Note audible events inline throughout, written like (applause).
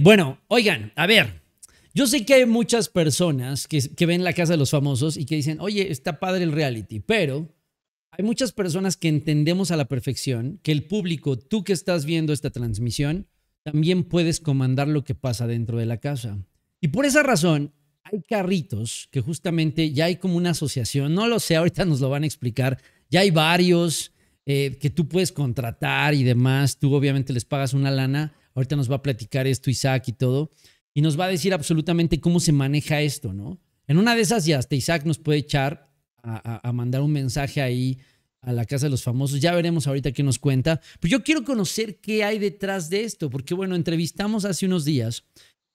Bueno, oigan, a ver, yo sé que hay muchas personas que, ven la casa de los famosos y que dicen, oye, está padre el reality, pero hay muchas personas que entendemos a la perfección que el público, tú que estás viendo esta transmisión, también puedes comandar lo que pasa dentro de la casa. Y por esa razón, hay carritos que justamente ya hay como una asociación, no lo sé, ahorita nos lo van a explicar, ya hay varios eh, que tú puedes contratar y demás, tú obviamente les pagas una lana Ahorita nos va a platicar esto Isaac y todo. Y nos va a decir absolutamente cómo se maneja esto, ¿no? En una de esas ya hasta Isaac nos puede echar a, mandar un mensaje ahí a la casa de los famosos. Ya veremos ahorita qué nos cuenta. Pero yo quiero conocer qué hay detrás de esto, porque bueno, entrevistamos hace unos días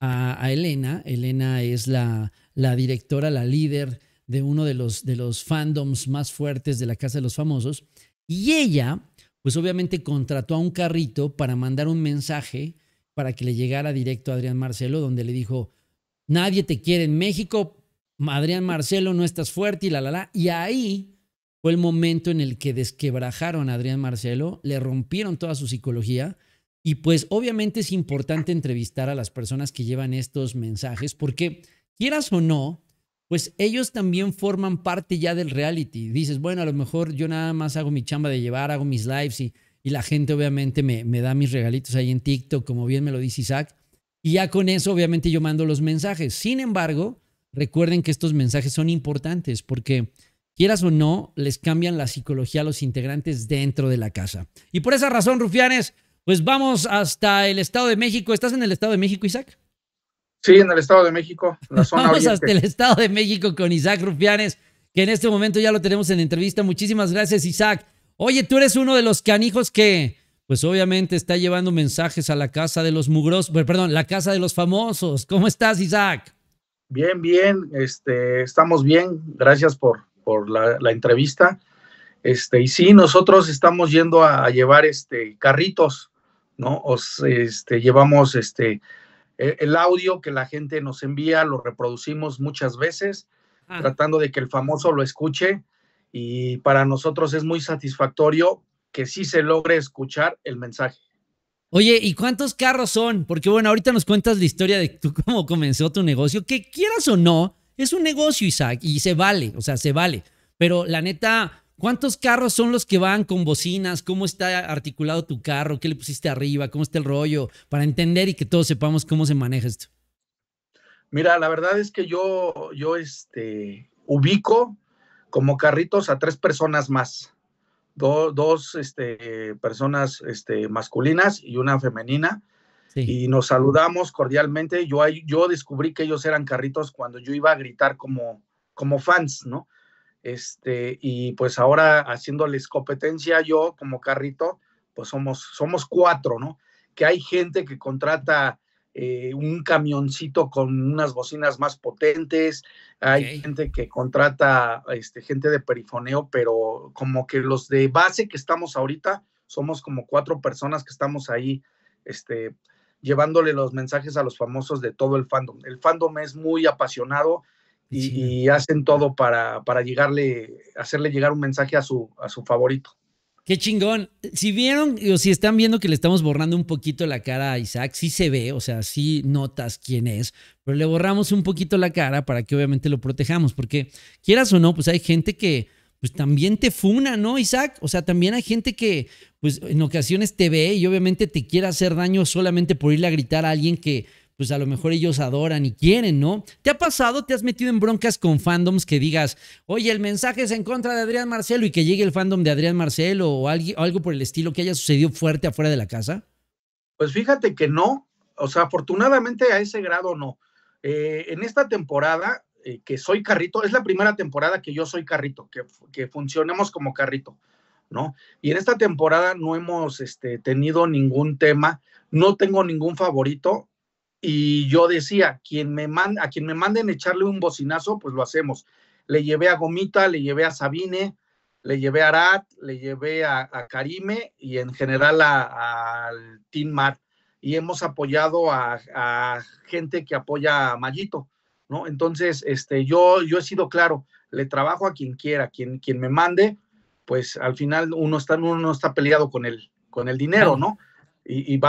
a, Elena. Elena es la, la directora, la líder de uno de los, de los fandoms más fuertes de la Casa de los Famosos. Y ella, pues obviamente contrató a un carrito para mandar un mensaje para que le llegara directo a Adrián Marcelo, donde le dijo, nadie te quiere en México, Adrián Marcelo, no estás fuerte y la, la, la. Y ahí fue el momento en el que desquebrajaron a Adrián Marcelo, le rompieron toda su psicología. Y pues obviamente es importante entrevistar a las personas que llevan estos mensajes, porque quieras o no, pues ellos también forman parte ya del reality. Dices, bueno, a lo mejor yo nada más hago mi chamba de llevar, hago mis lives y y la gente obviamente me, da mis regalitos ahí en TikTok, como bien me lo dice Isaac. Y ya con eso obviamente yo mando los mensajes. Sin embargo, recuerden que estos mensajes son importantes porque quieras o no, les cambian la psicología a los integrantes dentro de la casa. Y por esa razón, rufianes, pues vamos hasta el Estado de México. ¿Estás en el Estado de México, Isaac? Sí, en el Estado de México, (laughs) Vamos hasta el Estado de México con Isaac Rufianes, que en este momento ya lo tenemos en entrevista. Muchísimas gracias, Isaac. Oye, tú eres uno de los canijos que, pues obviamente está llevando mensajes a la casa de los mugros, perdón, la casa de los famosos. ¿Cómo estás, Isaac? Bien, bien, este, estamos bien. Gracias por, por la, entrevista. Este, y sí, nosotros estamos yendo a, llevar este, carritos, ¿no? Os, este, llevamos este, e, el audio que la gente nos envía, lo reproducimos muchas veces, ah. tratando de que el famoso lo escuche y para nosotros es muy satisfactorio que sí se logre escuchar el mensaje. Oye, ¿y cuántos carros son? Porque bueno, ahorita nos cuentas la historia de cómo comenzó tu negocio, que quieras o no, es un negocio, Isaac, y se vale, o sea, se vale. Pero la neta, ¿cuántos carros son los que van con bocinas? ¿Cómo está articulado tu carro? ¿Qué le pusiste arriba? ¿Cómo está el rollo? Para entender y que todos sepamos cómo se maneja esto. Mira, la verdad es que yo, yo este, ubico como carritos a tres personas más. dos este, personas este, masculinas y una femenina. Y nos saludamos cordialmente. Yo, yo descubrí que ellos eran carritos cuando yo iba a gritar como, como fans, ¿no? Este, y pues ahora haciéndoles competencia yo como carrito, pues somos, somos cuatro, ¿no? Que hay gente que contrata eh, un camioncito con unas bocinas más potentes, hay gente que contrata este, gente de perifoneo, pero como que los de base que estamos ahorita somos como cuatro personas que estamos ahí este, llevándole los mensajes a los famosos de todo el fandom. El fandom es muy apasionado y, y hacen todo para, para llegarle, hacerle llegar un mensaje a su, a su favorito. Qué chingón. Si vieron o si están viendo que le estamos borrando un poquito la cara a Isaac, sí se ve, o sea, sí notas quién es, pero le borramos un poquito la cara para que obviamente lo protejamos, porque quieras o no, pues hay gente que pues también te funa, ¿no, Isaac? O sea, también hay gente que pues en ocasiones te ve y obviamente te quiere hacer daño solamente por irle a gritar a alguien que pues a lo mejor ellos adoran y quieren, ¿no? ¿Te ha pasado? ¿Te has metido en broncas con fandoms que digas, oye, el mensaje es en contra de Adrián Marcelo y que llegue el fandom de Adrián Marcelo o algo por el estilo que haya sucedido fuerte afuera de la casa? Pues fíjate que no, o sea, afortunadamente a ese grado no. Eh, en esta temporada eh, que soy carrito, es la primera temporada que yo soy carrito, que, funcionemos como carrito. ¿no? Y en esta temporada no hemos este, tenido ningún tema, no tengo ningún favorito, y yo decía, quien me a quien me manden echarle un bocinazo, pues lo hacemos. Le llevé a Gomita, le llevé a Sabine, le llevé a Arat, le llevé a, Karime y en general al Team Mar. Y hemos apoyado a, gente que apoya a Mayito, ¿no? Entonces, este, yo, yo he sido claro, le trabajo a quien quiera, quien, quien me mande, pues al final uno está, uno está peleado con el, con el dinero, ¿no? y, y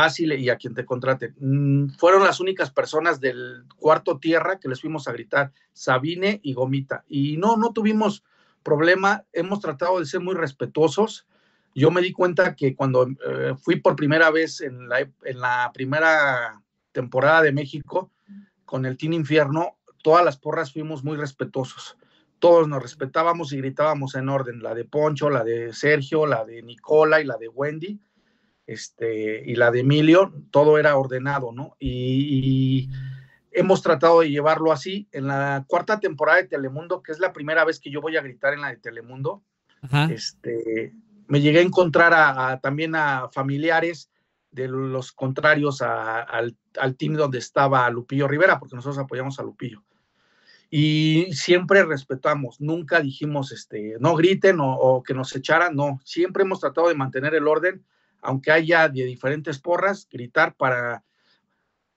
y, a quien te contraten mm, fueron las únicas personas del cuarto tierra que les fuimos a gritar, Sabine y Gomita. Y no, no tuvimos problema, hemos tratado de ser muy respetuosos. Yo me di cuenta que cuando eh, fui por primera vez en la, en la primera temporada de México con el Team Infierno, todas las porras fuimos muy respetuosos. Todos nos respetábamos y gritábamos en orden, la de Poncho, la de Sergio, la de Nicola y la de Wendy este, y la de Emilio, todo era ordenado, ¿no? Y, hemos tratado de llevarlo así. En la cuarta temporada de Telemundo, que es la primera vez que yo voy a gritar en la de Telemundo, este, me llegué a encontrar también a familiares de los contrarios al, team donde estaba Lupillo Rivera, porque nosotros apoyamos a Lupillo. Y siempre respetamos, nunca dijimos, este, no griten o que nos echaran, no, siempre hemos tratado de mantener el orden aunque haya de diferentes porras, gritar para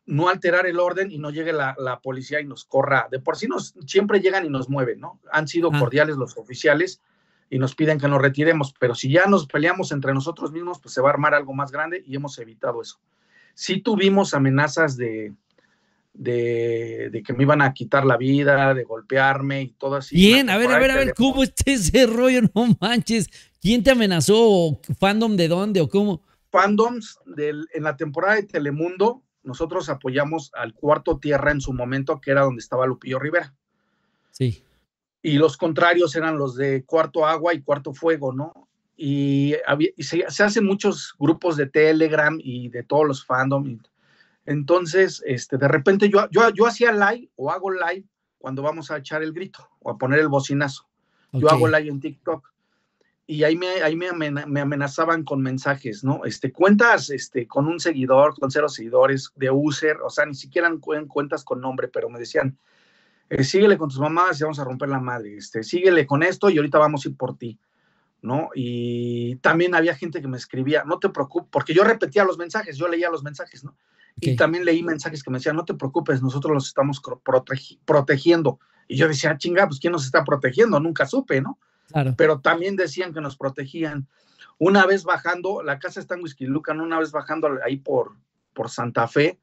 no alterar el orden y no llegue la, policía y nos corra. De por sí nos siempre llegan y nos mueven, ¿no? Han sido cordiales los oficiales y nos piden que nos retiremos, pero si ya nos peleamos entre nosotros mismos, pues se va a armar algo más grande y hemos evitado eso. Sí tuvimos amenazas de, de, que me iban a quitar la vida, de golpearme y todo así. Bien, a ver, a ver, a ver, ¿cómo está ese rollo? (laughs) No manches. ¿Quién te amenazó? ¿Fandom de dónde o cómo? Fandoms del, en la temporada de Telemundo, nosotros apoyamos al Cuarto Tierra en su momento, que era donde estaba Lupillo Rivera. Sí. Y los contrarios eran los de Cuarto Agua y Cuarto Fuego, ¿no? Y, se, hacen muchos grupos de Telegram y de todos los fandom. Entonces, este, de repente yo, yo, hacía live o hago live cuando vamos a echar el grito o a poner el bocinazo. Yo hago live en TikTok y ahí me, ahí me, amenazaban con mensajes, ¿no? Este, cuentas este, con un seguidor, con cero seguidores, de user, o sea, ni siquiera cuentas con nombre, pero me decían, eh, síguele con tus mamás y vamos a romper la madre, este, síguele con esto y ahorita vamos a ir por ti, ¿no? Y también había gente que me escribía, no te preocupes, porque yo repetía los mensajes, yo leía los mensajes, ¿no? Y también leí mensajes que me decían, no te preocupes, nosotros los estamos protegiendo. Y yo decía, ah, chinga, pues ¿quién nos está protegiendo? Nunca supe, ¿no? pero también decían que nos protegían. Una vez bajando, la casa está en Huizquilucan, una vez bajando ahí por, por Santa Fe,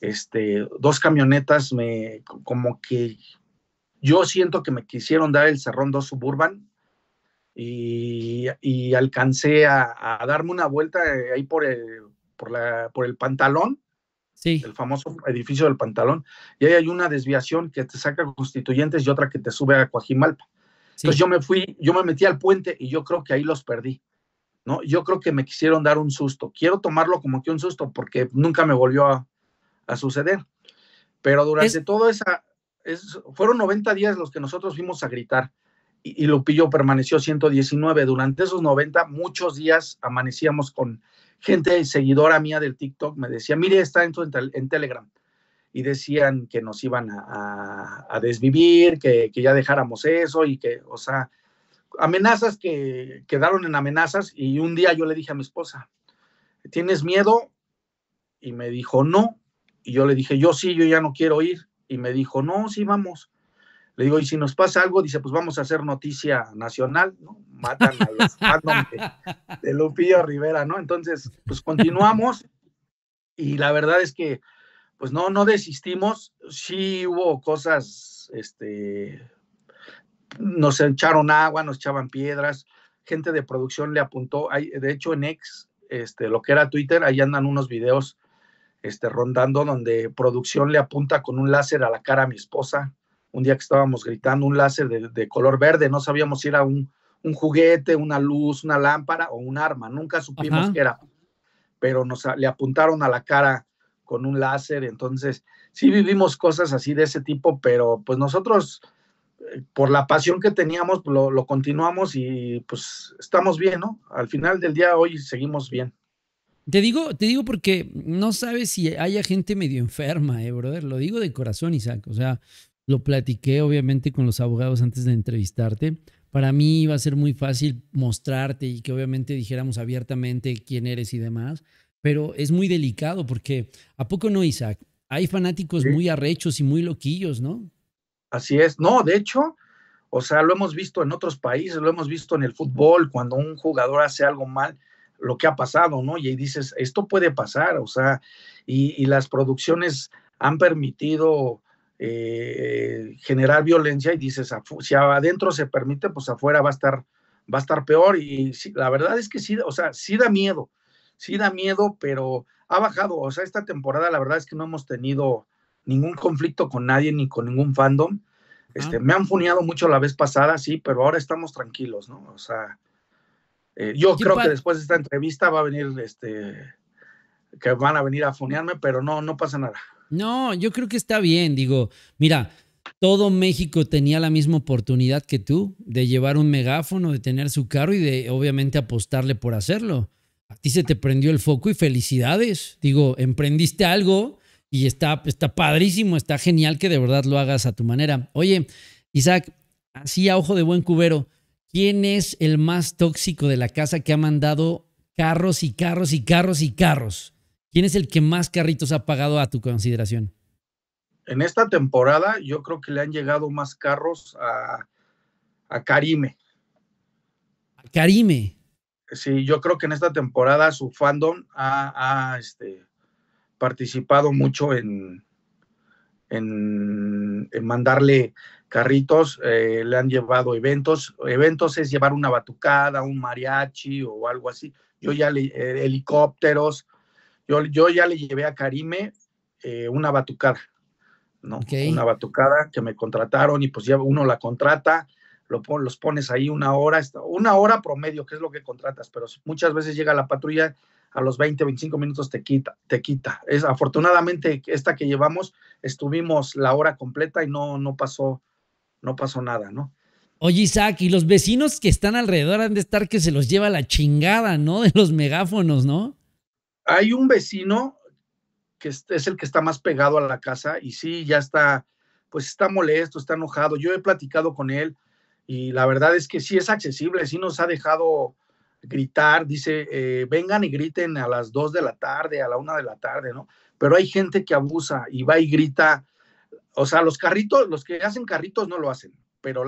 este, dos camionetas me, como que yo siento que me quisieron dar el cerrón dos suburban y, alcancé a, darme una vuelta eh, ahí por el, por, la, por el pantalón, sí. el famoso edificio del pantalón, y ahí hay una desviación que te saca constituyentes y otra que te sube a Coajimalpa. Entonces yo me fui, yo me metí al puente y yo creo que ahí los perdí. ¿no? Yo creo que me quisieron dar un susto. Quiero tomarlo como que un susto porque nunca me volvió a, suceder. Pero durante todo toda esa, fueron 90 días los que nosotros fuimos a gritar y, Lupillo permaneció 119. Durante esos 90, muchos días amanecíamos con gente seguidora mía del TikTok, me decía, mire, está en, en, Telegram, y decían que nos iban a, a desvivir, que, ya dejáramos eso y que, o sea, amenazas que quedaron en amenazas y un día yo le dije a mi esposa, ¿tienes miedo? Y me dijo, no. Y yo le dije, yo sí, yo ya no quiero ir. Y me dijo, no, sí, vamos. Le digo, y si nos pasa algo, dice, pues vamos a hacer noticia nacional, Matan a los (laughs) de, de Lupillo Rivera, ¿no? Entonces, pues continuamos y la verdad es que pues no, no desistimos. Sí hubo cosas, este, nos echaron agua, nos echaban piedras, gente de producción le apuntó, hay, de hecho en ex, este, lo que era Twitter, ahí andan unos videos este, rondando donde producción le apunta con un láser a la cara a mi esposa. Un día que estábamos gritando, un láser de, color verde, no sabíamos si era un, un, juguete, una luz, una lámpara o un arma, nunca supimos que qué era, pero nos, le apuntaron a la cara con un láser. Entonces, sí vivimos cosas así de ese tipo, pero pues nosotros, eh, por la pasión que teníamos, lo, continuamos y pues estamos bien, ¿no? Al final del día hoy seguimos bien. Te digo, te digo porque no sabes si haya gente medio enferma, eh, brother. Lo digo de corazón, Isaac. O sea, lo platiqué obviamente con los abogados antes de entrevistarte. Para mí iba a ser muy fácil mostrarte y que obviamente dijéramos abiertamente quién eres y demás pero es muy delicado porque, ¿a poco no, Isaac? Hay fanáticos muy arrechos y muy loquillos, ¿no? Así es, no, de hecho, o sea, lo hemos visto en otros países, lo hemos visto en el fútbol, cuando un jugador hace algo mal, lo que ha pasado, ¿no? Y ahí dices, esto puede pasar, o sea, y, las producciones han permitido eh, generar violencia y dices, si adentro se permite, pues afuera va a estar, va a estar peor. Y la verdad es que sí, o sea, sí da miedo, sí da miedo, pero ha bajado. O sea, esta temporada la verdad es que no hemos tenido ningún conflicto con nadie ni con ningún fandom. Este, Me han funeado mucho la vez pasada, sí, pero ahora estamos tranquilos, ¿no? O sea, eh, yo creo que después de esta entrevista va a venir, este, que van a venir a funearme, pero no, no pasa nada. No, yo creo que está bien, digo, mira, todo México tenía la misma oportunidad que tú de llevar un megáfono, de tener su carro y de obviamente apostarle por hacerlo a ti se te prendió el foco y felicidades. Digo, emprendiste algo y está, está padrísimo, está genial que de verdad lo hagas a tu manera. Oye, Isaac, así a ojo de buen cubero, ¿quién es el más tóxico de la casa que ha mandado carros y carros y carros y carros? ¿Quién es el que más carritos ha pagado a tu consideración? En esta temporada yo creo que le han llegado más carros a, a Karime. ¿A Karime? sí, yo creo que en esta temporada su fandom ha, este, participado mucho en, en, mandarle carritos, eh, le han llevado eventos. Eventos es llevar una batucada, un mariachi o algo así. Yo ya le, eh, helicópteros, yo, yo ya le llevé a Karime eh, una batucada, ¿no? Una batucada que me contrataron y pues ya uno la contrata lo los pones ahí una hora, una hora promedio, que es lo que contratas, pero muchas veces llega la patrulla a los 20, 25 minutos te quita, te quita. Es, afortunadamente esta que llevamos estuvimos la hora completa y no, no pasó, no pasó nada, ¿no? Oye, Isaac, y los vecinos que están alrededor han de estar que se los lleva la chingada, ¿no? De los megáfonos, ¿no? Hay un vecino que es el que está más pegado a la casa y sí, ya está, pues está molesto, está enojado. Yo he platicado con él, y la verdad es que sí es accesible, sí nos ha dejado gritar, dice, eh, vengan y griten a las 2 de la tarde, a la 1 de la tarde, ¿no? Pero hay gente que abusa y va y grita, o sea, los carritos, los que hacen carritos no lo hacen, pero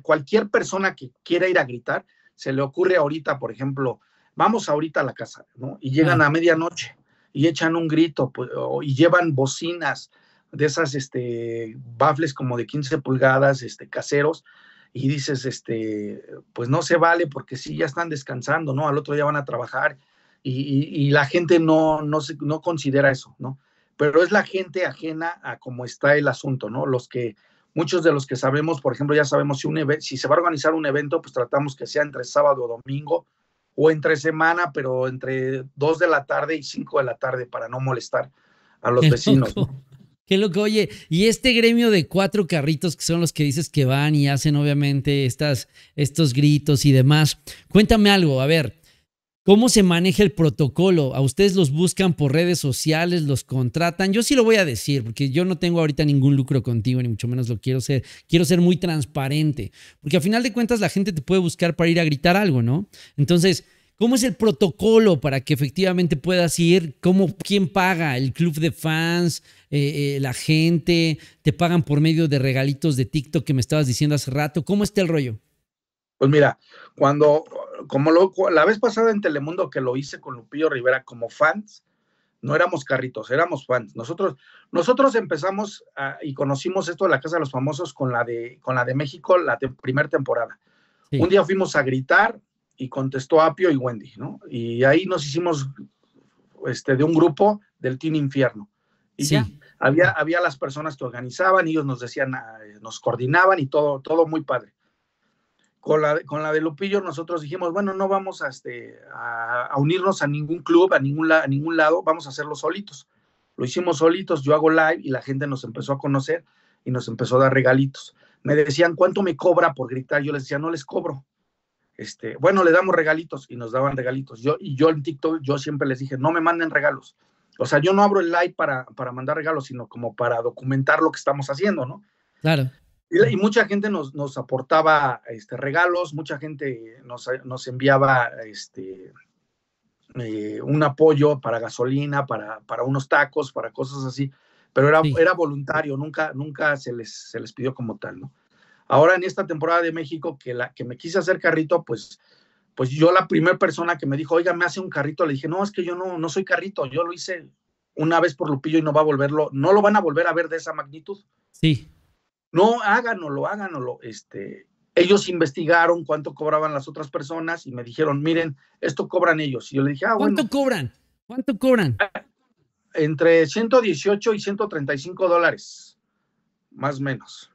cualquier persona que quiera ir a gritar, se le ocurre ahorita, por ejemplo, vamos ahorita a la casa, ¿no? Y llegan a medianoche y echan un grito pues, y llevan bocinas de esas, este, bafles como de 15 pulgadas, este, caseros, y dices, este, pues no se vale porque sí, ya están descansando, ¿no? Al otro día van a trabajar y, la gente no, no, se, no considera eso, ¿no? Pero es la gente ajena a cómo está el asunto, ¿no? Los que, muchos de los que sabemos, por ejemplo, ya sabemos si, un si se va a organizar un evento, pues tratamos que sea entre sábado o domingo o entre semana, pero entre dos de la tarde y 5 de la tarde para no molestar a los (laughs) vecinos. Qué que oye, y este gremio de cuatro carritos que son los que dices que van y hacen obviamente estas, estos gritos y demás. Cuéntame algo, a ver, ¿cómo se maneja el protocolo? ¿A ustedes los buscan por redes sociales, los contratan? Yo sí lo voy a decir, porque yo no tengo ahorita ningún lucro contigo, ni mucho menos lo quiero ser. Quiero ser muy transparente, porque a final de cuentas la gente te puede buscar para ir a gritar algo, ¿no? Entonces... ¿Cómo es el protocolo para que efectivamente puedas ir? ¿Cómo, ¿Quién paga? ¿El club de fans? Eh, eh, ¿La gente? ¿Te pagan por medio de regalitos de TikTok que me estabas diciendo hace rato? ¿Cómo está el rollo? Pues mira, cuando, como lo, la vez pasada en Telemundo que lo hice con Lupillo Rivera como fans, no éramos carritos, éramos fans. Nosotros, nosotros empezamos ah, y conocimos esto de la Casa de los Famosos con la de, con la de México, la primera temporada. Un día fuimos a gritar, y contestó Apio y Wendy, ¿no? Y ahí nos hicimos este, de un grupo del Team Infierno. Y había, había las personas que organizaban, ellos nos decían, ah, nos coordinaban y todo, todo muy padre. Con la, con la de Lupillo nosotros dijimos, bueno, no vamos a, este, unirnos a ningún club, a ningún, a ningún lado, vamos a hacerlo solitos. Lo hicimos solitos, yo hago live y la gente nos empezó a conocer y nos empezó a dar regalitos. Me decían, ¿cuánto me cobra por gritar? Yo les decía, no les cobro, este, bueno, le damos regalitos y nos daban regalitos. Yo, y yo en TikTok, yo siempre les dije, no me manden regalos. O sea, yo no abro el live para, para mandar regalos, sino como para documentar lo que estamos haciendo, ¿no? Claro. Y, mucha gente nos, nos, aportaba este, regalos, mucha gente nos, enviaba este, eh, un apoyo para gasolina, para, para unos tacos, para cosas así, pero era, era voluntario, nunca, nunca se, se les pidió como tal, ¿no? Ahora en esta temporada de México que, la, que me quise hacer carrito, pues, pues yo la primera persona que me dijo, oiga, me hace un carrito, le dije, no, es que yo no, no soy carrito, yo lo hice una vez por Lupillo y no va a volverlo, no lo van a volver a ver de esa magnitud. Sí. No, háganlo, lo, Este, ellos investigaron cuánto cobraban las otras personas y me dijeron, miren, esto cobran ellos. Y yo le dije, ah, ¿Cuánto cobran? ¿Cuánto cobran? Eh, entre 118 y 135 dólares, más o menos.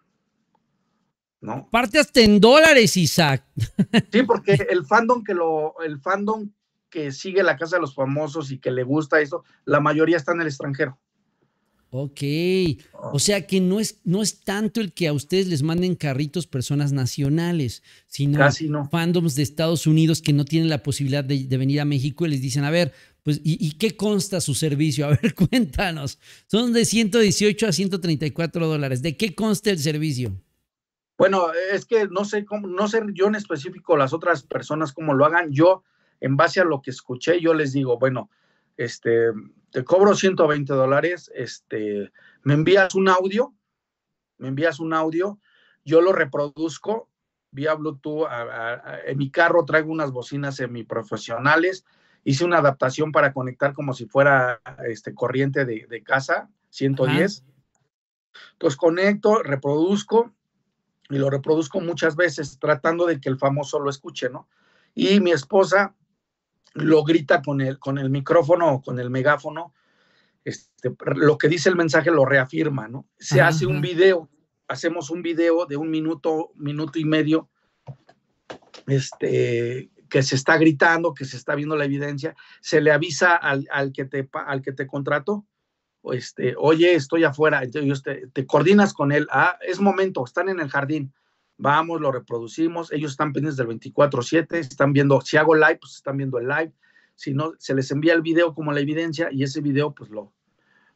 ¿no? Parte hasta en dólares, Isaac. (laughs) Sí, porque el fandom que lo, el fandom que sigue la casa de los famosos y que le gusta eso, la mayoría está en el extranjero. Ok, o sea que no es, no es tanto el que a ustedes les manden carritos personas nacionales, sino fandoms de Estados Unidos que no tienen la posibilidad de, venir a México y les dicen, a ver, pues, ¿y, ¿y qué consta su servicio? A ver, (laughs) cuéntanos. Son de 118 a 134 dólares. ¿De qué consta el servicio? Bueno, es que no sé cómo, no sé yo en específico las otras personas cómo lo hagan. Yo, en base a lo que escuché, yo les digo, bueno, este, te cobro 120 dólares, este, me envías un audio, me envías un audio, yo lo reproduzco vía Bluetooth, en mi carro traigo unas bocinas semiprofesionales, hice una adaptación para conectar como si fuera este, corriente de, casa, 110. Pues Entonces conecto, reproduzco, y lo reproduzco muchas veces tratando de que el famoso lo escuche, ¿no? Y mi esposa lo grita con el, con el micrófono o con el megáfono, este, lo que dice el mensaje lo reafirma, ¿no? Se hace un video, hacemos un video de un minuto, minuto y medio, este, que se está gritando, que se está viendo la evidencia, se le avisa al, que, te, al que te contrató este, oye, estoy afuera, entonces te, te coordinas con él, ah, es momento, están en el jardín, vamos, lo reproducimos, ellos están pendientes del 24/7, están viendo, si hago live, pues están viendo el live, si no, se les envía el video como la evidencia y ese video pues lo,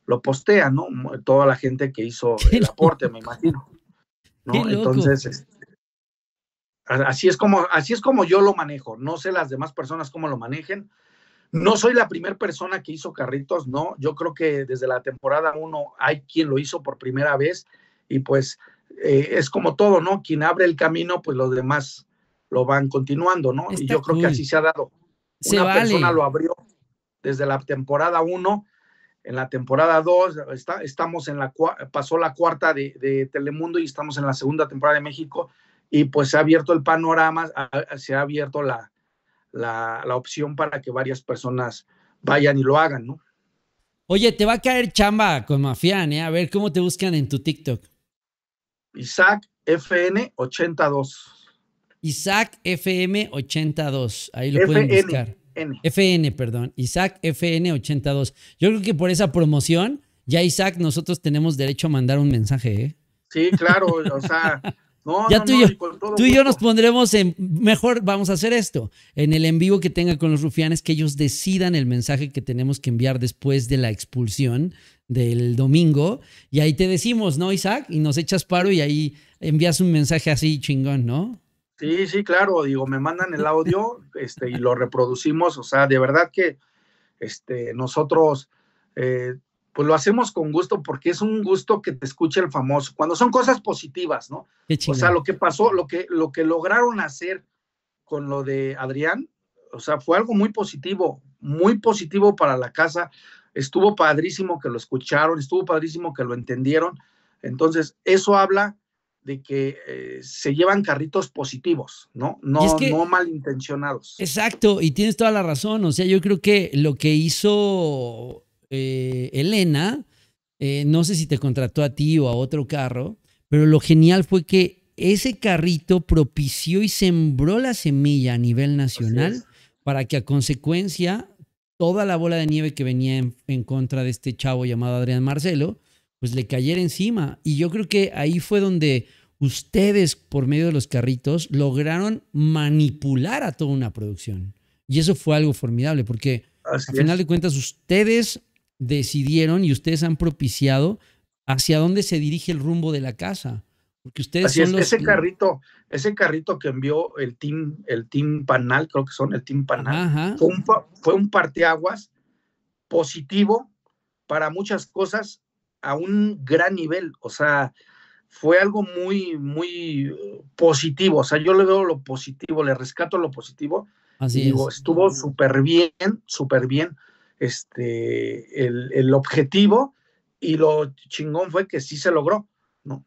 lo postea, ¿no? Toda la gente que hizo (laughs) el aporte, me imagino. Entonces, así es como, así es como yo lo manejo. No sé las demás personas cómo lo manejen, no soy la primera persona que hizo carritos, no. Yo creo que desde la temporada 1 hay quien lo hizo por primera vez y pues eh, es como todo, ¿no? Quien abre el camino, pues los demás lo van continuando, ¿no? y yo creo que así se ha dado. Una persona lo abrió desde la temporada 1, en la temporada 2, estamos en la pasó la cuarta de, Telemundo y estamos en la segunda temporada de México y pues se ha abierto el panorama, se ha abierto la, la, opción para que varias personas vayan y lo hagan, ¿no? Oye, te va a caer chamba con Mafián, ¿eh? A ver cómo te buscan en tu TikTok. Isaac FN82. Isaac FM82. Ahí lo pueden buscar. FN, perdón. Isaac FN82. Yo creo que por esa promoción, ya Isaac, nosotros tenemos derecho a mandar un mensaje, ¿eh? Sí, claro. o sea, (laughs) tú, y yo, tú y yo nos pondremos en, mejor vamos a hacer esto, en el en vivo que tenga con los rufianes, que ellos decidan el mensaje que tenemos que enviar después de la expulsión del domingo. Y ahí te decimos, ¿no, Isaac? Y nos echas paro y ahí envías un mensaje así chingón, ¿no? Sí, sí, claro, digo, me mandan el audio (laughs) este, y lo reproducimos, o sea, de verdad que este, nosotros... Eh, pues lo hacemos con gusto porque es un gusto que te escuche el famoso, cuando son cosas positivas, ¿no? O sea, lo que pasó, lo que, lo que lograron hacer con lo de Adrián, o sea, fue algo muy positivo, muy positivo para la casa. Estuvo padrísimo que lo escucharon, estuvo padrísimo que lo entendieron. Entonces, eso habla de que eh, se llevan carritos positivos, ¿no? No, no malintencionados. Exacto, y tienes toda la razón. O sea, yo creo que lo que hizo eh, Elena, eh, no sé si te contrató a ti o a otro carro, pero lo genial fue que ese carrito propició y sembró la semilla a nivel nacional para que a consecuencia toda la bola de nieve que venía en, contra de este chavo llamado Adrián Marcelo, pues le cayera encima. Y yo creo que ahí fue donde ustedes, por medio de los carritos, lograron manipular a toda una producción. Y eso fue algo formidable, porque al final de cuentas ustedes decidieron y ustedes han propiciado hacia dónde se dirige el rumbo de la casa. Porque ustedes ese carrito, ese carrito que envió el team, el team Panal, creo que son el team Panal, fue un, fue un, parteaguas positivo para muchas cosas a un gran nivel. O sea, fue algo muy, muy uh, positivo. O sea, yo le veo lo positivo, le rescato lo positivo. Así digo, estuvo súper bien, súper bien este, el, objetivo y lo chingón fue que sí se logró. ¿no?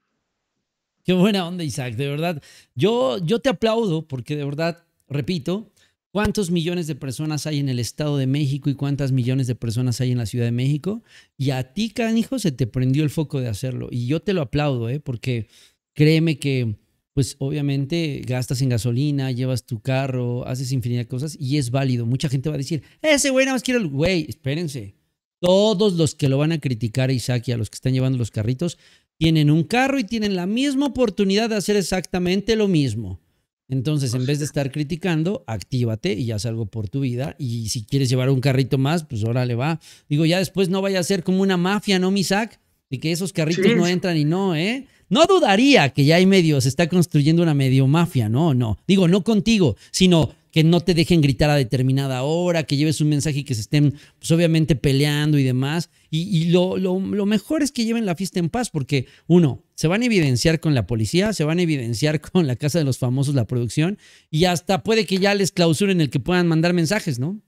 Qué buena onda, Isaac, de verdad. Yo, yo te aplaudo porque de verdad, repito, ¿Cuántos millones de personas hay en el Estado de México y cuántas millones de personas hay en la Ciudad de México? Y a ti, canijo, se te prendió el foco de hacerlo. Y yo te lo aplaudo, ¿eh? porque créeme que pues obviamente gastas en gasolina, llevas tu carro, haces infinidad de cosas y es válido. Mucha gente va a decir, ese güey nada más quiere el güey, espérense. Todos los que lo van a criticar a Isaac y a los que están llevando los carritos tienen un carro y tienen la misma oportunidad de hacer exactamente lo mismo. Entonces, en vez de estar criticando, actívate y haz algo por tu vida. Y si quieres llevar un carrito más, pues órale va. Digo, ya después no vaya a ser como una mafia, ¿no, mi Isaac? y que esos carritos no entran y no, ¿eh? No dudaría que ya hay medios, se está construyendo una medio mafia, no, no. Digo, no contigo, sino que no te dejen gritar a determinada hora, que lleves un mensaje y que se estén, pues obviamente, peleando y demás. Y, lo, lo, mejor es que lleven la fiesta en paz, porque uno, se van a evidenciar con la policía, se van a evidenciar (laughs) con la Casa de los Famosos, la producción, y hasta puede que ya les clausuren el que puedan mandar mensajes, ¿no?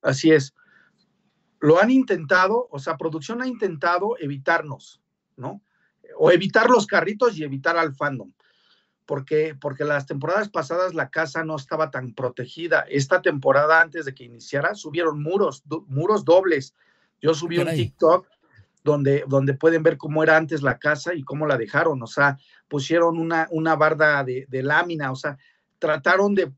Así es. Lo han intentado, o sea, producción ha intentado evitarnos, ¿no? o evitar los carritos y evitar al fandom. Porque, porque las temporadas pasadas la casa no estaba tan protegida. Esta temporada, antes de que iniciara, subieron muros, muros dobles. Yo subí un TikTok donde, donde pueden ver cómo era antes la casa y cómo la dejaron. O sea, pusieron una, una barda de, lámina, o sea, trataron de,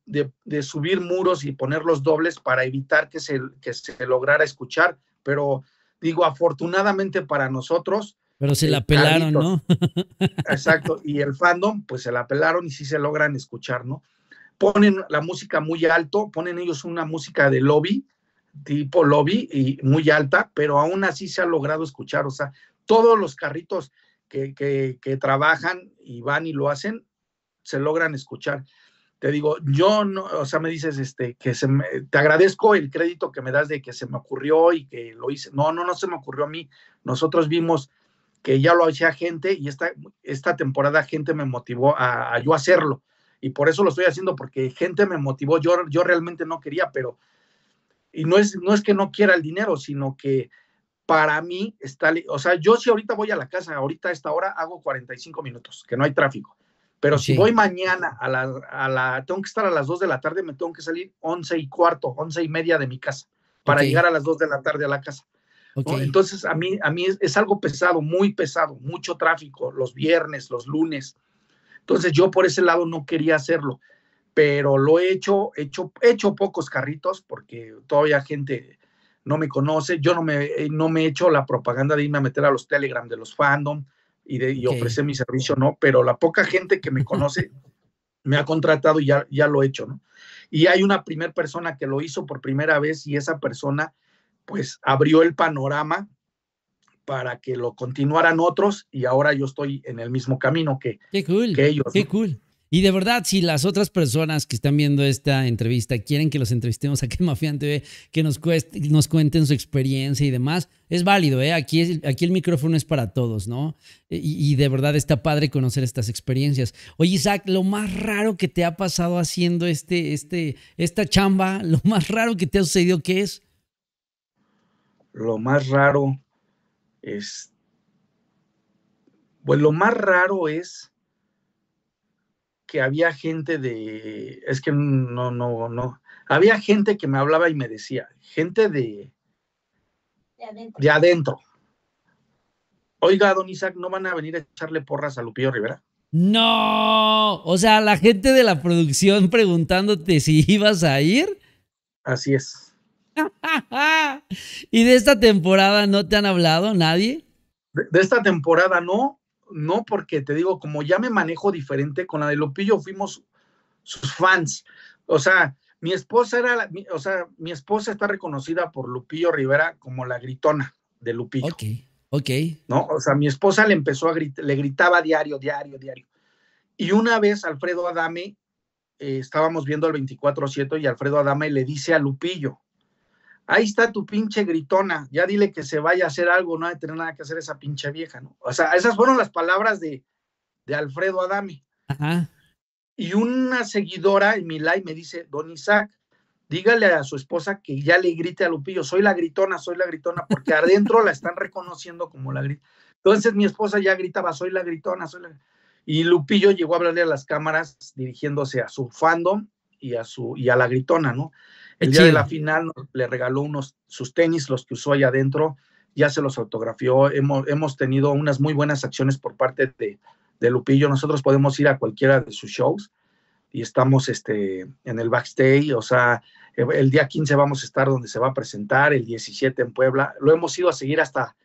de, subir muros y ponerlos dobles para evitar que se, que se lograra escuchar. Pero digo, afortunadamente para nosotros, pero se la pelaron, ¿no? (laughs) Exacto, y el fandom, pues se la pelaron y sí se logran escuchar, ¿no? Ponen la música muy alto, ponen ellos una música de lobby, tipo lobby, y muy alta, pero aún así se ha logrado escuchar, o sea, todos los carritos que, que, que trabajan y van y lo hacen, se logran escuchar. Te digo, yo no, o sea, me dices, este, que se te agradezco el crédito que me das de que se me ocurrió y que lo hice. No, no, no se me ocurrió a mí. Nosotros vimos que ya lo hacía gente y esta, esta temporada gente me motivó a, yo hacerlo. Y por eso lo estoy haciendo, porque gente me motivó, yo, yo realmente no quería, pero... Y no es, no es que no quiera el dinero, sino que para mí está, o sea, yo si ahorita voy a la casa, ahorita a esta hora hago 45 minutos, que no hay tráfico. Pero si voy mañana a la, a la, tengo que estar a las 2 de la tarde, me tengo que salir 11 y cuarto, 11 y media de mi casa para llegar a las 2 de la tarde a la casa. Entonces, a mí, a mí es, algo pesado, muy pesado, mucho tráfico los viernes, los lunes. Entonces, yo por ese lado no quería hacerlo, pero lo he hecho, he hecho, hecho pocos carritos porque todavía gente no me conoce. Yo no me, eh, no me he hecho la propaganda de irme a meter a los Telegram de los fandom y, de, ofrecer mi servicio, ¿no? Pero la poca gente que me conoce (laughs) me ha contratado y ya, ya lo he hecho, ¿no? Y hay una primera persona que lo hizo por primera vez y esa persona pues abrió el panorama para que lo continuaran otros y ahora yo estoy en el mismo camino que, ellos. Qué cool. Y de verdad, si las otras personas que están viendo esta entrevista quieren que los entrevistemos aquí (laughs) en Mafián TV, que nos, nos cuenten su experiencia y demás, es válido, ¿eh? Aquí, aquí el micrófono es para todos, ¿no? E, y, de verdad está padre conocer estas experiencias. Oye, Isaac, lo más raro que te ha pasado haciendo este, este, esta chamba, (laughs) lo más raro que te ha sucedido, ¿qué es? lo más raro es, pues lo más raro es que había gente de, es que no, no, no, había gente que me hablaba y me decía, gente de, de adentro. Oiga, don Isaac, ¿no van a venir a echarle porras a Lupillo Rivera? No, o sea, la gente de la producción preguntándote si ibas a ir. Así es. ¿Y de esta temporada no te han hablado nadie? De, esta temporada no, no porque te digo, como ya me manejo diferente, con la de Lupillo fuimos sus fans. O sea, mi esposa era, o sea, mi esposa está reconocida por Lupillo Rivera como la gritona de Lupillo. Ok, ok. No, o sea, mi esposa le empezó a gritar, le gritaba diario, diario, diario. Y una vez Alfredo Adame, eh, estábamos viendo el 24-7 y Alfredo Adame le dice a Lupillo, ahí está tu pinche gritona, ya dile que se vaya a hacer algo, no hay tener nada que hacer esa pinche vieja, ¿no? O sea, esas fueron las palabras de, de Alfredo Adami. Y una seguidora en mi live me dice, don Isaac, dígale a su esposa que ya le grite a Lupillo, soy la gritona, soy la gritona, porque adentro la están reconociendo como la gritona. Entonces mi esposa ya gritaba, soy la gritona, soy la... Y Lupillo llegó a hablarle a las cámaras dirigiéndose a su fandom y a, su, y a la gritona, ¿no? El día de la final le regaló unos sus tenis, los que usó allá adentro, ya se los autografió. Hemos, hemos tenido unas muy buenas acciones por parte de, de, Lupillo. Nosotros podemos ir a cualquiera de sus shows y estamos este, en el backstage. O sea, el día 15 vamos a estar donde se va a presentar, el 17 en Puebla. Lo hemos ido a seguir hasta,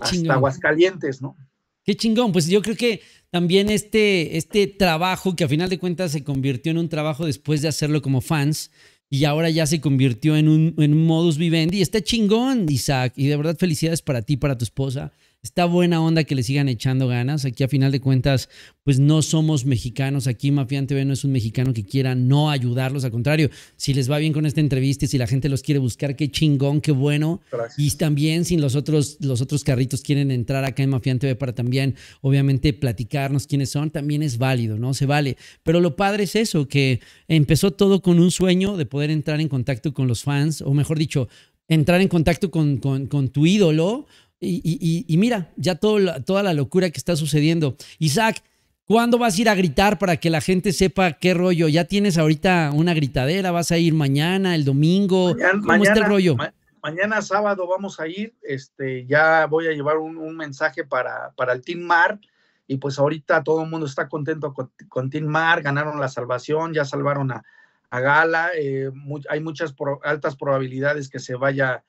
hasta Aguascalientes, ¿no? Qué chingón, pues yo creo que también este, este trabajo que a final de cuentas se convirtió en un trabajo después de hacerlo como fans, y ahora ya se convirtió en un, modus vivendi. Está chingón, Isaac, y de verdad felicidades para ti, para tu esposa está buena onda que le sigan echando ganas. Aquí a final de cuentas, pues no somos mexicanos. Aquí Mafián TV no es un mexicano que quiera no ayudarlos. Al contrario, si les va bien con esta entrevista y si la gente los quiere buscar, qué chingón, qué bueno. Y también si los otros, los otros carritos quieren entrar acá en Mafián TV para también, obviamente, platicarnos quiénes son, también es válido, ¿no? Se vale. Pero lo padre es eso, que empezó todo con un sueño de poder entrar en contacto con los fans, o mejor dicho, entrar en contacto con, con, con tu ídolo y, mira, ya todo, toda la locura que está sucediendo. Isaac, ¿cuándo vas a ir a gritar para que la gente sepa qué rollo? ¿Ya tienes ahorita una gritadera? ¿Vas a ir mañana, el domingo? ¿Cómo está el rollo? mañana sábado vamos a ir. Este, ya voy a llevar un, mensaje para, para el Team Mar. Y pues ahorita todo el mundo está contento con, Team Mar. Ganaron la salvación, ya salvaron a, Gala. Eh, hay muchas altas probabilidades que se vaya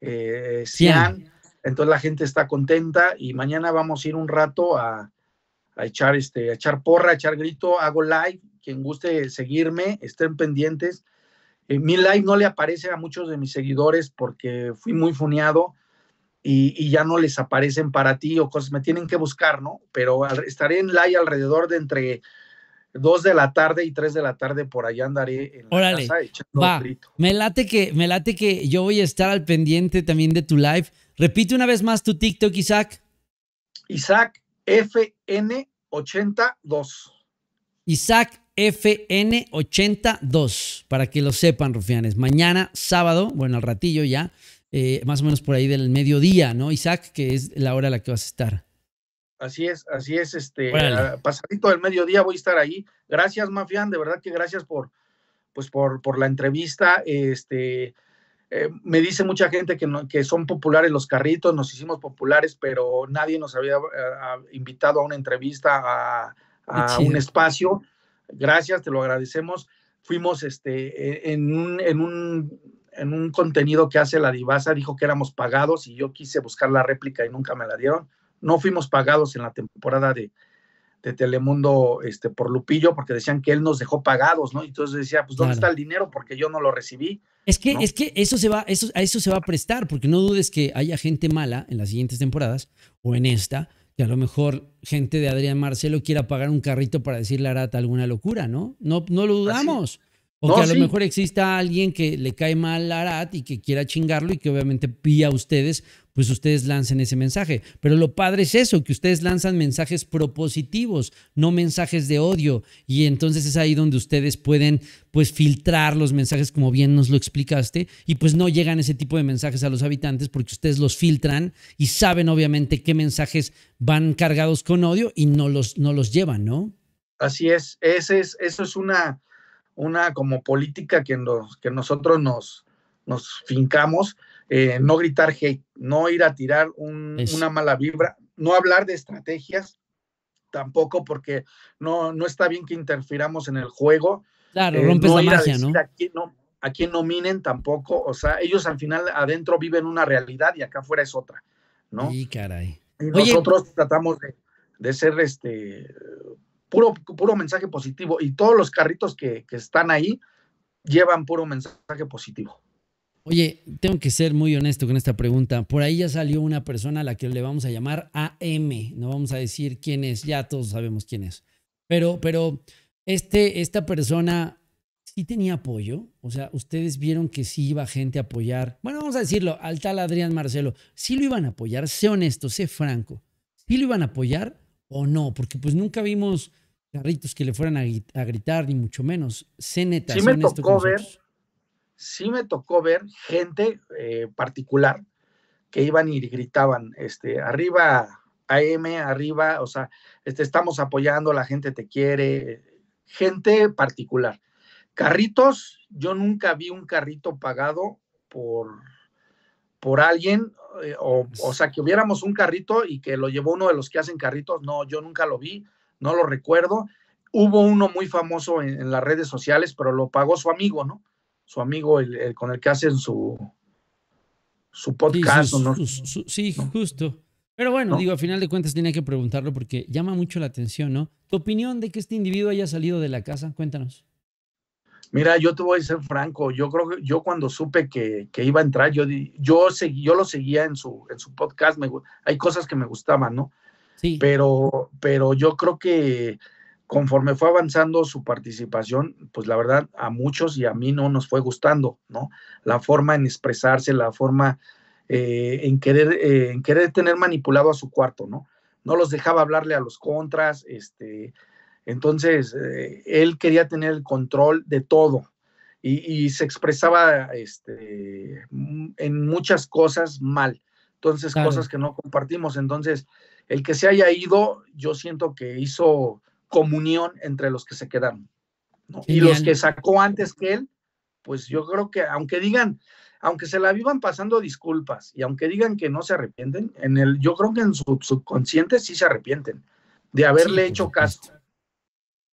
eh, entonces la gente está contenta y mañana vamos a ir un rato a, echar este, a echar porra, a echar grito, hago live, quien guste seguirme, estén pendientes. Eh, mi live no le aparece a muchos de mis seguidores porque fui muy funeado y, ya no les aparecen para ti o cosas, me tienen que buscar, ¿no? Pero estaré en live alrededor de entre 2 de la tarde y 3 de la tarde por allá andaré en la Órale, Grito. Me late que me late que yo voy a estar al pendiente también de tu live. Repite una vez más tu TikTok, Isaac. Isaac FN82. Isaac FN82, para que lo sepan, rufianes. Mañana, sábado, bueno, al ratillo ya, eh, más o menos por ahí del mediodía, ¿no, Isaac? Que es la hora a la que vas a estar. Así es, así es, este, pasadito del mediodía voy a estar ahí. Gracias, mafian, de verdad que gracias por, pues, por, por la entrevista. Este, eh, me dice mucha gente que, que son populares los carritos, nos hicimos populares, pero nadie nos había eh, invitado a una entrevista, a, un espacio. Gracias, te lo agradecemos. Fuimos este, eh, en, un, en, un, en un contenido que hace la divasa, dijo que éramos pagados y yo quise buscar la réplica y nunca me la dieron. No fuimos pagados en la temporada de, de Telemundo este, por Lupillo porque decían que él nos dejó pagados, ¿no? Entonces decía, pues ¿dónde está el dinero? Porque yo no lo recibí. Es que, es que eso se va, eso, a eso se va a prestar, porque no dudes que haya gente mala en las siguientes temporadas o en esta, que a lo mejor gente de Adrián Marcelo quiera pagar un carrito para decirle a Arata alguna locura, ¿no? No, no lo dudamos. O que a lo mejor exista alguien que le cae mal a Arad y que quiera chingarlo y que obviamente pilla a ustedes, pues ustedes lancen ese mensaje. Pero lo padre es eso, que ustedes lanzan mensajes propositivos, no mensajes de odio. Y entonces es ahí donde ustedes pueden pues filtrar los mensajes como bien nos lo explicaste y pues no llegan ese tipo de mensajes a los habitantes porque ustedes los filtran y saben obviamente qué mensajes van cargados con odio y no los, no los llevan, ¿no? Así es, ese es eso es una una como política que, que nosotros nos, nos fincamos, eh, no gritar hate, no ir a tirar una mala vibra, no hablar de estrategias tampoco, porque no, no está bien que interfiramos en el juego. Claro, eh, rompes la magia, ¿no? Aquí ¿no? no minen tampoco, o sea, ellos al final adentro viven una realidad y acá afuera es otra, ¿no? Y caray. Y nosotros tratamos de, de ser este puro, puro mensaje positivo y todos los carritos que, están ahí llevan puro mensaje positivo. Oye, tengo que ser muy honesto con esta pregunta. Por ahí ya salió una persona a la que le vamos a llamar AM. No vamos a decir quién es, ya todos sabemos quién es. Pero, pero este, esta persona sí tenía apoyo. O sea, ustedes vieron que sí iba gente a apoyar. Bueno, vamos a decirlo, al tal Adrián Marcelo. Sí lo iban a apoyar, sé honesto, sé franco. ¿Sí lo iban a apoyar o no? Porque pues nunca vimos carritos que le fueran a, gritar, ni mucho menos. sí me tocó ver, sí me tocó ver gente eh, particular que iban y gritaban, este, arriba AM, arriba, o sea, este, estamos apoyando, la gente te quiere, gente particular. Carritos, yo nunca vi un carrito pagado por, por alguien, eh, o, o sea, que hubiéramos un carrito y que lo llevó uno de los que hacen carritos, no, yo nunca lo vi no lo recuerdo. Hubo uno muy famoso en, las redes sociales, pero lo pagó su amigo, ¿no? Su amigo el, con el que hacen su, su podcast. Sí, ¿no? sí justo. Pero bueno, digo, al final de cuentas tenía que preguntarlo porque llama mucho la atención, ¿no? ¿Tu opinión de que este individuo haya salido de la casa? Cuéntanos. Mira, yo te voy a ser franco, yo creo que yo cuando supe que, iba a entrar, yo, yo, seguí, yo lo seguía en su, en su podcast, me, hay cosas que me gustaban, ¿no? Pero, pero yo creo que conforme fue avanzando su participación, pues la verdad a muchos y a mí no nos fue gustando, ¿no? La forma en expresarse, la forma eh, en, querer, eh, en querer tener manipulado a su cuarto, ¿no? No los dejaba hablarle a los contras, este, entonces eh, él quería tener el control de todo y, se expresaba este, en muchas cosas mal, entonces cosas que no compartimos, entonces el que se haya ido, yo siento que hizo comunión entre los que se quedaron. Y los que sacó antes que él, pues yo creo que aunque digan, aunque se la vivan pasando disculpas y aunque digan que no se arrepienten, en el, yo creo que en su subconsciente sí se arrepienten de haberle hecho caso.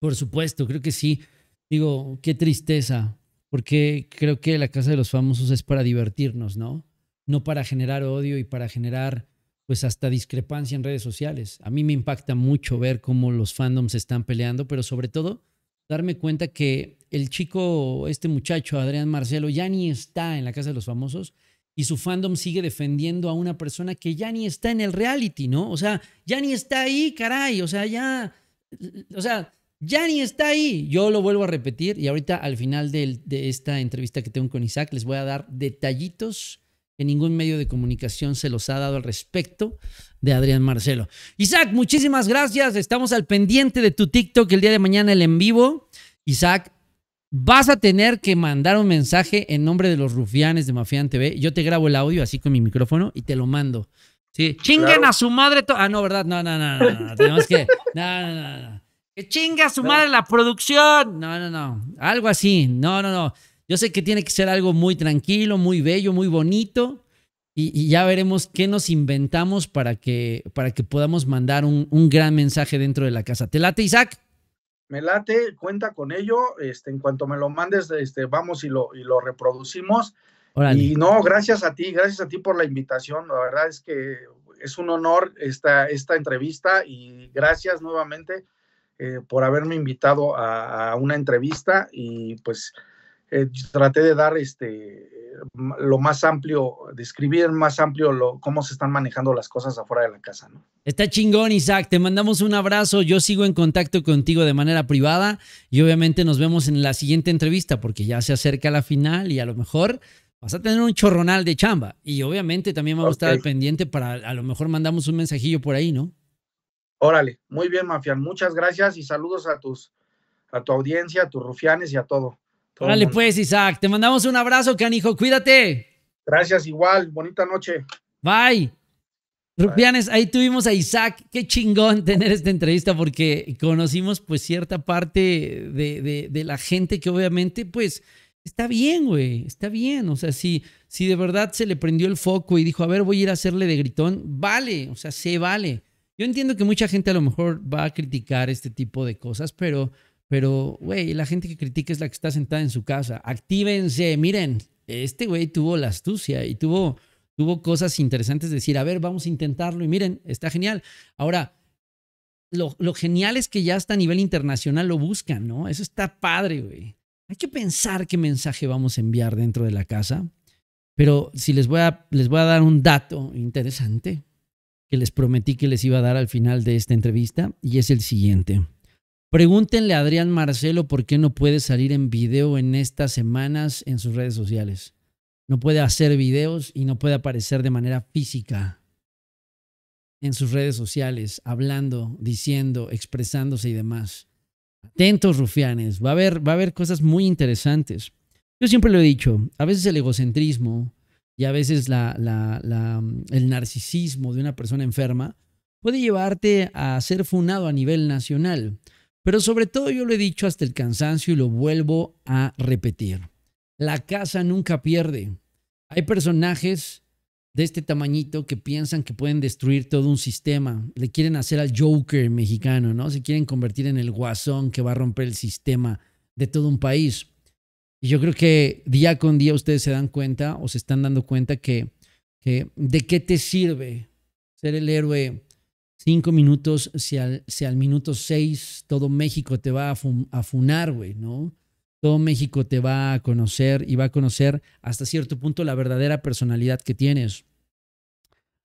Por supuesto, creo que sí. Digo, qué tristeza, porque creo que la casa de los famosos es para divertirnos, ¿no? No para generar odio y para generar pues hasta discrepancia en redes sociales. A mí me impacta mucho ver cómo los fandoms están peleando, pero sobre todo darme cuenta que el chico, este muchacho, Adrián Marcelo, ya ni está en la Casa de los Famosos y su fandom sigue defendiendo a una persona que ya ni está en el reality, ¿no? O sea, ya ni está ahí, caray, o sea, ya, o sea, ya ni está ahí. Yo lo vuelvo a repetir y ahorita al final de, de esta entrevista que tengo con Isaac les voy a dar detallitos que ningún medio de comunicación se los ha dado al respecto de Adrián Marcelo. Isaac, muchísimas gracias. Estamos al pendiente de tu TikTok el día de mañana, el en vivo. Isaac, vas a tener que mandar un mensaje en nombre de los rufianes de Mafián TV. Yo te grabo el audio así con mi micrófono y te lo mando. Sí, chinguen a su madre. Ah, no, ¿verdad? No, no, no, no, Tenemos que. Que chingue a su madre la producción. No, no, no. Algo así. No, no, no. Yo sé que tiene que ser algo muy tranquilo, muy bello, muy bonito. Y, ya veremos qué nos inventamos para que, para que podamos mandar un, gran mensaje dentro de la casa. ¿Te late, Isaac? Me late, cuenta con ello. Este, en cuanto me lo mandes, este, vamos y lo, y lo reproducimos. Y no, gracias a ti, gracias a ti por la invitación. La verdad es que es un honor esta, esta entrevista y gracias nuevamente eh, por haberme invitado a, una entrevista y pues eh, traté de dar este, lo más amplio, describir más amplio cómo se están manejando las cosas afuera de la casa. ¿no? Está chingón, Isaac. Te mandamos un abrazo. Yo sigo en contacto contigo de manera privada y obviamente nos vemos en la siguiente entrevista porque ya se acerca la final y a lo mejor vas a tener un chorronal de chamba. Y obviamente también vamos a estar al pendiente para a lo mejor mandamos un mensajillo por ahí, ¿no? Órale, muy bien, Mafian, Muchas gracias y saludos a tus a tu audiencia, a tus rufianes y a todo. Órale, pues, Isaac, te mandamos un abrazo, canijo, cuídate. Gracias, igual, bonita noche. Bye. Rupianes, ahí tuvimos a Isaac. Qué chingón (laughs) tener esta entrevista porque conocimos pues cierta parte de, la gente que obviamente pues está bien, güey, está bien. O sea, si, si de verdad se le prendió el foco y dijo, a ver, voy a ir a hacerle de gritón, vale, o sea, se vale. Yo entiendo que mucha gente a lo mejor va a criticar este tipo de cosas, pero pero, güey, la gente que critica es la que está sentada en su casa. Actívense, miren, este güey tuvo la astucia y tuvo, tuvo cosas interesantes de decir, a ver, vamos a intentarlo y miren, está genial. Ahora, lo, lo genial es que ya hasta a nivel internacional lo buscan, ¿no? Eso está padre, güey. Hay que pensar qué mensaje vamos a enviar dentro de la casa. Pero si les voy a, les voy a dar un dato interesante que les prometí que les iba a dar al final de esta entrevista y es el siguiente. Pregúntenle a Adrián Marcelo por qué no puede salir en video en estas semanas en sus redes sociales. No puede hacer videos y no puede aparecer de manera física en sus redes sociales, hablando, diciendo, expresándose y demás. Atentos, rufianes, va a haber, va a haber cosas muy interesantes. Yo siempre lo he dicho, a veces el egocentrismo y a veces el narcisismo de una persona enferma puede llevarte a ser funado a nivel nacional. Pero sobre todo yo lo he dicho hasta el cansancio y lo vuelvo a repetir. La casa nunca pierde. Hay personajes de este tamañito que piensan que pueden destruir todo un sistema. Le quieren hacer al Joker mexicano, ¿no? Se quieren convertir en el guasón que va a romper el sistema de todo un país. Y yo creo que día con día ustedes se dan cuenta o se están dando cuenta que, que de qué te sirve ser el héroe cinco minutos, si al, minuto seis todo México te va a, afunar, funar, güey, ¿no? Todo México te va a conocer y va a conocer hasta cierto punto la verdadera personalidad que tienes.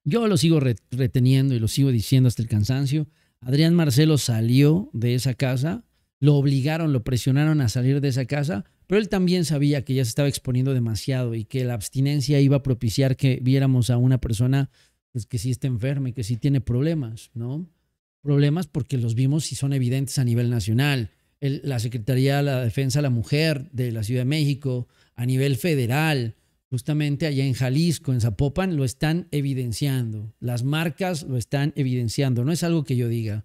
Yo lo sigo reteniendo y lo sigo diciendo hasta el cansancio. Adrián Marcelo salió de esa casa, lo obligaron, lo presionaron a salir de esa casa, pero él también sabía que ya se estaba exponiendo demasiado y que la abstinencia iba a propiciar que viéramos a una persona pues, que sí está enferma y que sí tiene problemas, ¿no? Problemas porque los vimos y son evidentes a nivel nacional. la Secretaría de la Defensa de la Mujer de la Ciudad de México, a nivel federal, justamente allá en Jalisco, en Zapopan, lo están evidenciando. Las marcas lo están evidenciando. No es algo que yo diga.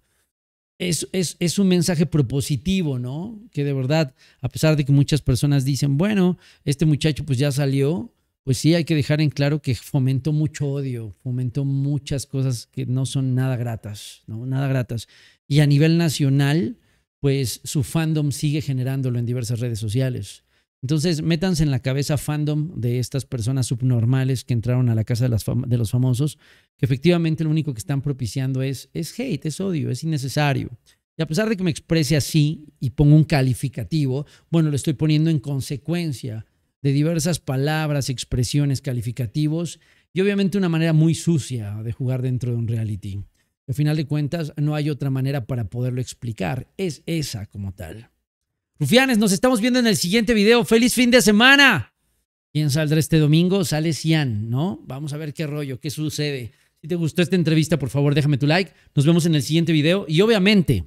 Es, es, un mensaje propositivo, ¿no? Que de verdad, a pesar de que muchas personas dicen, bueno, este muchacho pues ya salió, pues sí hay que dejar en claro que fomentó mucho odio, fomentó muchas cosas que no son nada gratas, ¿no? Nada gratas. Y a nivel nacional, pues su fandom sigue generándolo en diversas redes sociales. Entonces, métanse en la cabeza fandom de estas personas subnormales que entraron a la casa de, los famosos, que efectivamente lo único que están propiciando es, es hate, es odio, es innecesario. Y a pesar de que me exprese así y pongo un calificativo, bueno, lo estoy poniendo en consecuencia de diversas palabras, expresiones, calificativos y obviamente una manera muy sucia de jugar dentro de un reality. Al final de cuentas, no hay otra manera para poderlo explicar. Es esa como tal. Rufianes, nos estamos viendo en el siguiente video. ¡Feliz fin de semana! ¿Quién saldrá este domingo? Sale Cian, ¿no? Vamos a ver qué rollo, qué sucede. Si te gustó esta entrevista, por favor, déjame tu like. Nos vemos en el siguiente video. Y obviamente,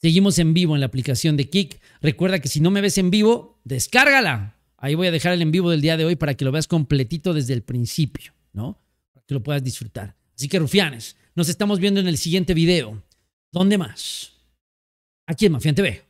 seguimos en vivo en la aplicación de Kik. Recuerda que si no me ves en vivo, descárgala. Ahí voy a dejar el en vivo del día de hoy para que lo veas completito desde el principio, ¿no? Para que lo puedas disfrutar. Así que, rufianes, nos estamos viendo en el siguiente video. ¿Dónde más? Aquí en Mafián TV.